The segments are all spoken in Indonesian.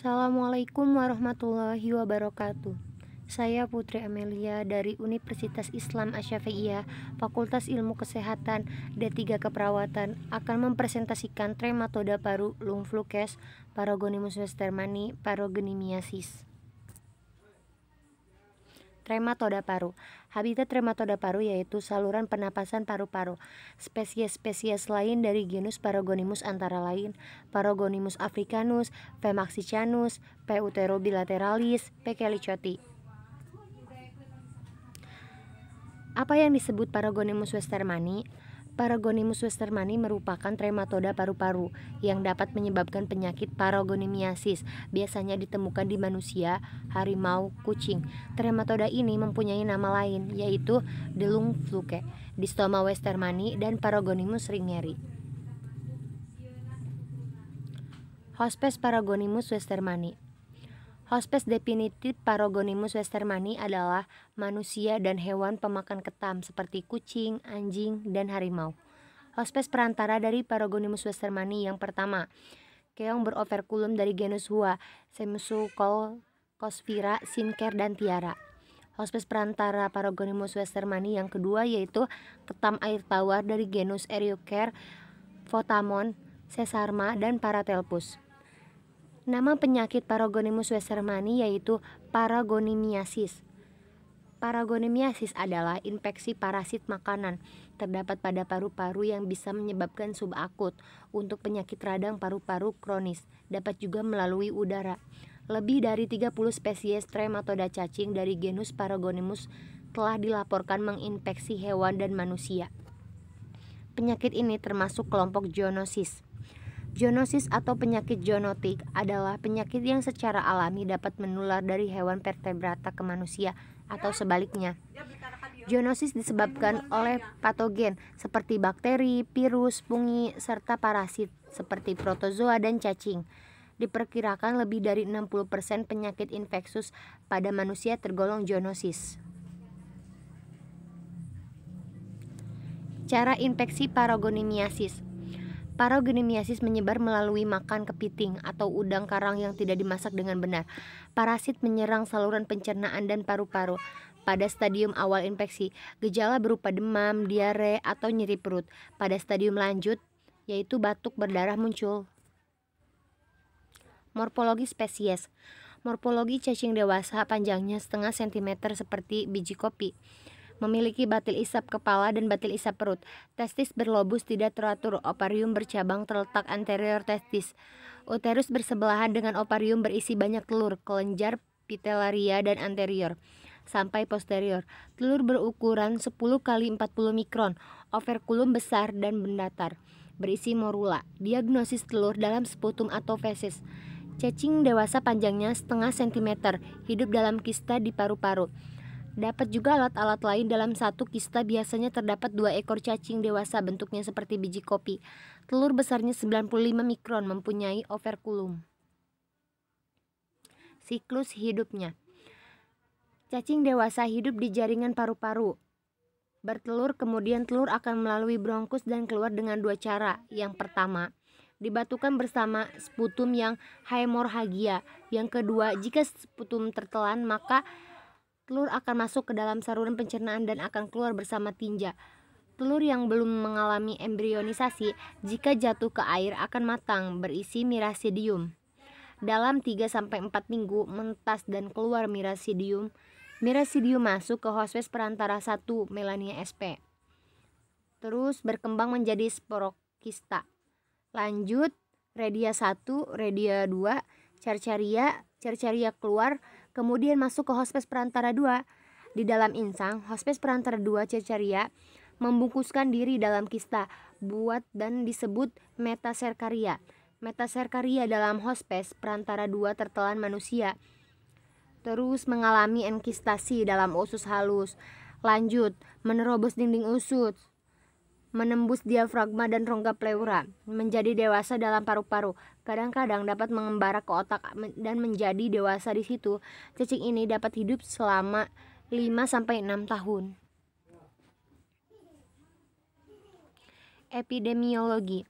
Assalamualaikum warahmatullahi wabarakatuh. Saya Putri Amelia dari Universitas Islam Asyafi'iyah, Fakultas Ilmu Kesehatan D3 Keperawatan akan mempresentasikan trematoda paru lungflukes, paragonimus westermani paragonimiasis. Trematoda paru. Habitat trematoda paru yaitu saluran penapasan paru-paru. Spesies-spesies lain dari genus Paragonimus antara lain Paragonimus africanus, P. Femaxicyanus, P. uterobilateralis, P. kelichoti. Apa yang disebut Paragonimus westermani? Paragonimus westermani merupakan trematoda paru-paru yang dapat menyebabkan penyakit paragonimiasis, biasanya ditemukan di manusia, harimau, kucing. Trematoda ini mempunyai nama lain, yaitu delung fluke, distoma westermani, dan Paragonimus ringeri. Hospes Paragonimus westermani Hospes definitif Paragonimus westermani adalah manusia dan hewan pemakan ketam seperti kucing, anjing, dan harimau. Hospes perantara dari Paragonimus westermani yang pertama, keong beroverkulum dari genus Hua, Semisukol, Cosphira, Sinker, dan Tiara. Hospes perantara Paragonimus westermani yang kedua yaitu ketam air tawar dari genus Erioker, Fotamon, Sesarma, dan Paratelpus. Nama penyakit paragonimus westermani yaitu paragonimiasis. Paragonimiasis adalah infeksi parasit makanan terdapat pada paru-paru yang bisa menyebabkan subakut untuk penyakit radang paru-paru kronis, dapat juga melalui udara. Lebih dari 30 spesies trematoda cacing dari genus Paragonimus telah dilaporkan menginfeksi hewan dan manusia. Penyakit ini termasuk kelompok zoonosis. Jonosis atau penyakit zoonotik adalah penyakit yang secara alami dapat menular dari hewan vertebrata ke manusia atau sebaliknya. Jonosis disebabkan oleh patogen seperti bakteri, virus, fungi, serta parasit seperti protozoa dan cacing. Diperkirakan lebih dari 60% penyakit infeksus pada manusia tergolong jonosis. Cara infeksi paragonimiasis Paragonimiasis menyebar melalui makan kepiting atau udang karang yang tidak dimasak dengan benar. Parasit menyerang saluran pencernaan dan paru-paru. Pada stadium awal infeksi, gejala berupa demam, diare, atau nyeri perut. Pada stadium lanjut, yaitu batuk berdarah muncul. Morfologi spesies Morfologi cacing dewasa panjangnya setengah sentimeter seperti biji kopi memiliki batil isap kepala dan batil isap perut. Testis berlobus tidak teratur, ovarium bercabang terletak anterior testis. Uterus bersebelahan dengan ovarium berisi banyak telur, kelenjar pitelaria dan anterior sampai posterior. Telur berukuran 10 kali 40 mikron, overkulum besar dan mendatar, berisi morula. Diagnosis telur dalam sputum atau feses. Cacing dewasa panjangnya setengah sentimeter, hidup dalam kista di paru-paru. Dapat juga alat-alat lain dalam satu kista biasanya terdapat dua ekor cacing dewasa bentuknya seperti biji kopi. Telur besarnya 95 mikron mempunyai overkulum. Siklus hidupnya Cacing dewasa hidup di jaringan paru-paru. Bertelur kemudian telur akan melalui bronkus dan keluar dengan dua cara. Yang pertama, dibatukan bersama sputum yang hemorhagia. Yang kedua, jika sputum tertelan maka Telur akan masuk ke dalam saluran pencernaan dan akan keluar bersama tinja. Telur yang belum mengalami embrionisasi jika jatuh ke air akan matang berisi mirasidium. Dalam 3-4 minggu mentas dan keluar mirasidium, mirasidium masuk ke hostes perantara 1 Melania SP. Terus berkembang menjadi sporokista. Lanjut, redia 1, redia 2, cercaria, cercaria keluar, Kemudian masuk ke Hospes Perantara 2. Di dalam insang, Hospes Perantara 2 Ceceria membungkuskan diri dalam kista, buat dan disebut metaserkaria. Metaserkaria dalam hospes perantara dua tertelan manusia. Terus mengalami enkistasi dalam usus halus. Lanjut, menerobos dinding usus menembus diafragma dan rongga pleura, menjadi dewasa dalam paru-paru. Kadang-kadang dapat mengembara ke otak dan menjadi dewasa di situ. Cacing ini dapat hidup selama 5 sampai 6 tahun. Epidemiologi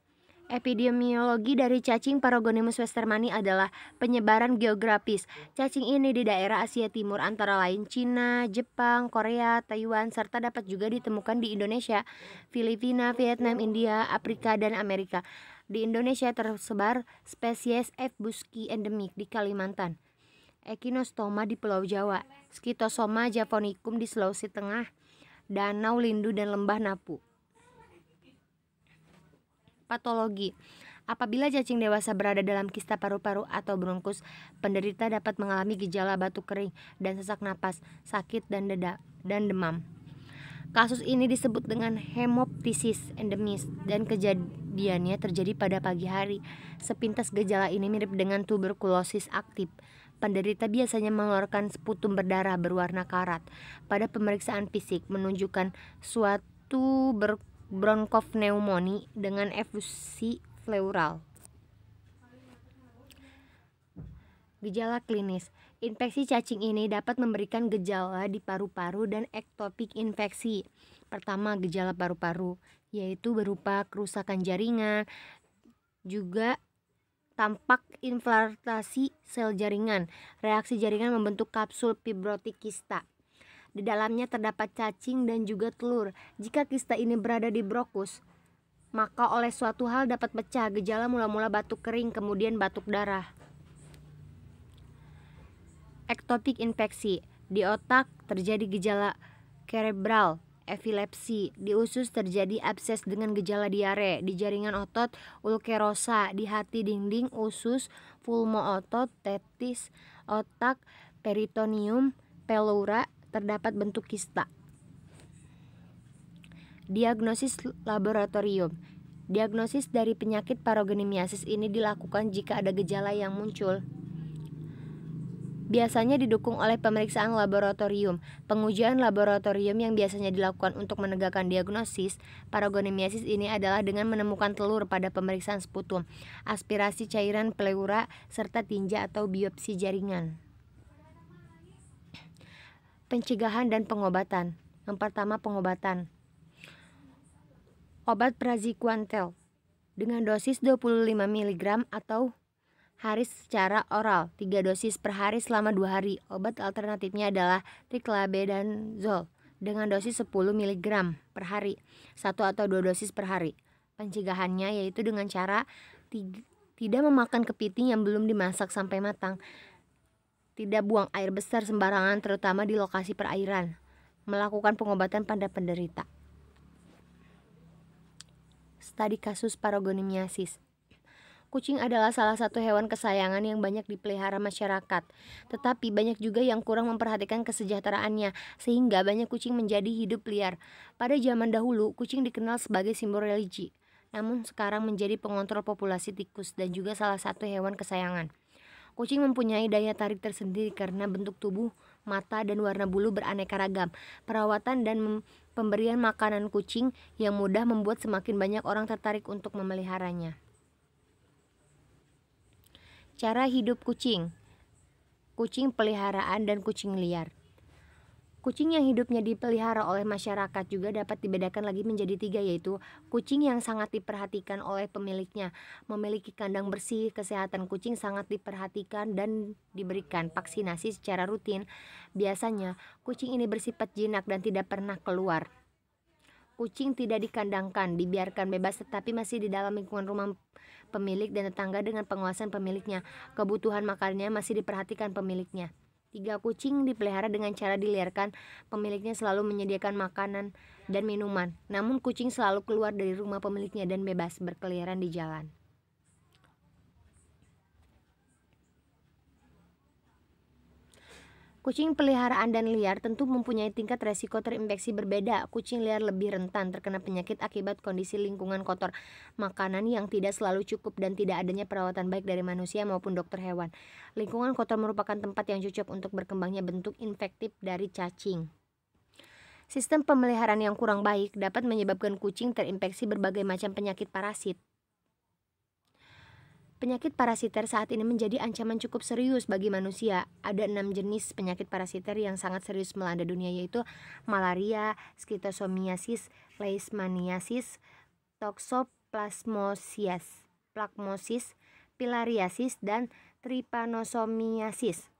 Epidemiologi dari cacing Paragonimus westermani adalah penyebaran geografis. Cacing ini di daerah Asia Timur antara lain Cina, Jepang, Korea, Taiwan, serta dapat juga ditemukan di Indonesia, Filipina, Vietnam, India, Afrika, dan Amerika. Di Indonesia tersebar spesies F. buski endemik di Kalimantan, Echinostoma di Pulau Jawa, Skitosoma japonicum di Sulawesi Tengah, Danau Lindu dan Lembah Napu patologi. Apabila cacing dewasa berada dalam kista paru-paru atau bronkus, penderita dapat mengalami gejala batuk kering dan sesak napas, sakit dan dada dan demam. Kasus ini disebut dengan hemoptisis endemis dan kejadiannya terjadi pada pagi hari. Sepintas gejala ini mirip dengan tuberkulosis aktif. Penderita biasanya mengeluarkan seputum berdarah berwarna karat. Pada pemeriksaan fisik menunjukkan suatu ber bronkopneumoni dengan efusi pleural. Gejala klinis Infeksi cacing ini dapat memberikan gejala di paru-paru dan ektopik infeksi. Pertama, gejala paru-paru, yaitu berupa kerusakan jaringan, juga tampak inflatasi sel jaringan. Reaksi jaringan membentuk kapsul fibrotik kista. Di dalamnya terdapat cacing dan juga telur. Jika kista ini berada di brokus, maka oleh suatu hal dapat pecah. Gejala mula-mula batuk kering, kemudian batuk darah. Ektopik infeksi di otak terjadi gejala cerebral epilepsi. Di usus terjadi abses dengan gejala diare, di jaringan otot ulkerosa, di hati dinding usus, fulmo otot, tetis, otak, peritonium pelura terdapat bentuk kista. Diagnosis laboratorium. Diagnosis dari penyakit parogenemiasis ini dilakukan jika ada gejala yang muncul. Biasanya didukung oleh pemeriksaan laboratorium. Pengujian laboratorium yang biasanya dilakukan untuk menegakkan diagnosis paragonimiasis ini adalah dengan menemukan telur pada pemeriksaan sputum, aspirasi cairan pleura, serta tinja atau biopsi jaringan pencegahan dan pengobatan. Yang pertama pengobatan. Obat praziquantel dengan dosis 25 mg atau hari secara oral, 3 dosis per hari selama 2 hari. Obat alternatifnya adalah zol dengan dosis 10 mg per hari, 1 atau 2 dosis per hari. Pencegahannya yaitu dengan cara tidak memakan kepiting yang belum dimasak sampai matang tidak buang air besar sembarangan terutama di lokasi perairan. Melakukan pengobatan pada penderita. Studi kasus paragonimiasis. Kucing adalah salah satu hewan kesayangan yang banyak dipelihara masyarakat. Tetapi banyak juga yang kurang memperhatikan kesejahteraannya, sehingga banyak kucing menjadi hidup liar. Pada zaman dahulu, kucing dikenal sebagai simbol religi. Namun sekarang menjadi pengontrol populasi tikus dan juga salah satu hewan kesayangan. Kucing mempunyai daya tarik tersendiri karena bentuk tubuh, mata, dan warna bulu beraneka ragam. Perawatan dan pemberian makanan kucing yang mudah membuat semakin banyak orang tertarik untuk memeliharanya. Cara hidup kucing Kucing peliharaan dan kucing liar Kucing yang hidupnya dipelihara oleh masyarakat juga dapat dibedakan lagi menjadi tiga yaitu kucing yang sangat diperhatikan oleh pemiliknya, memiliki kandang bersih, kesehatan kucing sangat diperhatikan dan diberikan vaksinasi secara rutin. Biasanya kucing ini bersifat jinak dan tidak pernah keluar. Kucing tidak dikandangkan, dibiarkan bebas tetapi masih di dalam lingkungan rumah pemilik dan tetangga dengan penguasaan pemiliknya. Kebutuhan makannya masih diperhatikan pemiliknya. Tiga kucing dipelihara dengan cara diliarkan, pemiliknya selalu menyediakan makanan dan minuman. Namun kucing selalu keluar dari rumah pemiliknya dan bebas berkeliaran di jalan. Kucing peliharaan dan liar tentu mempunyai tingkat resiko terinfeksi berbeda. Kucing liar lebih rentan terkena penyakit akibat kondisi lingkungan kotor, makanan yang tidak selalu cukup dan tidak adanya perawatan baik dari manusia maupun dokter hewan. Lingkungan kotor merupakan tempat yang cocok untuk berkembangnya bentuk infektif dari cacing. Sistem pemeliharaan yang kurang baik dapat menyebabkan kucing terinfeksi berbagai macam penyakit parasit. Penyakit parasiter saat ini menjadi ancaman cukup serius bagi manusia. Ada enam jenis penyakit parasiter yang sangat serius melanda dunia yaitu malaria, skitosomiasis, leishmaniasis, toxoplasmosis, plakmosis, pilariasis, dan trypanosomiasis.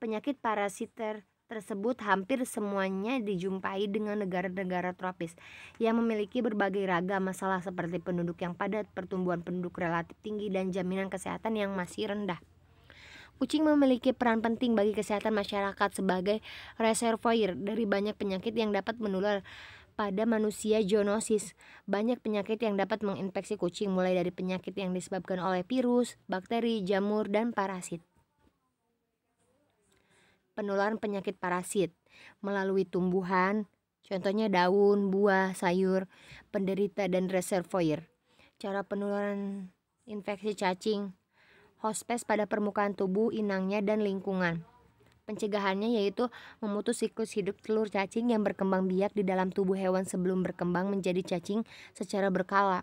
Penyakit parasiter tersebut hampir semuanya dijumpai dengan negara-negara tropis yang memiliki berbagai ragam masalah seperti penduduk yang padat, pertumbuhan penduduk relatif tinggi, dan jaminan kesehatan yang masih rendah. Kucing memiliki peran penting bagi kesehatan masyarakat sebagai reservoir dari banyak penyakit yang dapat menular pada manusia zoonosis. Banyak penyakit yang dapat menginfeksi kucing mulai dari penyakit yang disebabkan oleh virus, bakteri, jamur, dan parasit penularan penyakit parasit melalui tumbuhan, contohnya daun, buah, sayur, penderita dan reservoir. Cara penularan infeksi cacing, hospes pada permukaan tubuh, inangnya dan lingkungan. Pencegahannya yaitu memutus siklus hidup telur cacing yang berkembang biak di dalam tubuh hewan sebelum berkembang menjadi cacing secara berkala.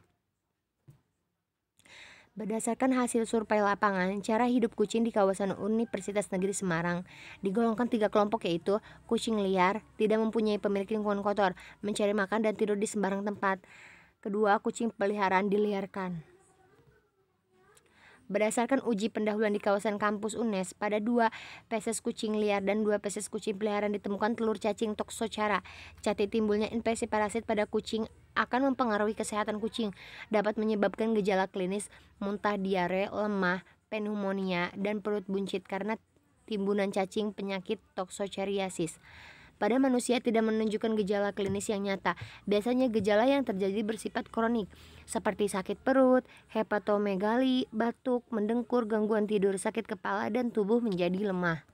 Berdasarkan hasil survei lapangan, cara hidup kucing di kawasan Universitas Negeri Semarang digolongkan tiga kelompok yaitu kucing liar, tidak mempunyai pemilik lingkungan kotor, mencari makan dan tidur di sembarang tempat. Kedua, kucing peliharaan diliarkan. Berdasarkan uji pendahuluan di kawasan kampus UNES, pada dua peses kucing liar dan dua peses kucing peliharaan ditemukan telur cacing toksocara. Cati timbulnya infeksi parasit pada kucing akan mempengaruhi kesehatan kucing, dapat menyebabkan gejala klinis muntah, diare, lemah, pneumonia, dan perut buncit karena timbunan cacing penyakit toksocariasis pada manusia tidak menunjukkan gejala klinis yang nyata. Biasanya gejala yang terjadi bersifat kronik seperti sakit perut, hepatomegali, batuk, mendengkur, gangguan tidur, sakit kepala dan tubuh menjadi lemah.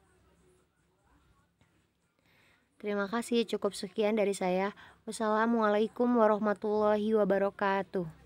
Terima kasih, cukup sekian dari saya. Wassalamualaikum warahmatullahi wabarakatuh.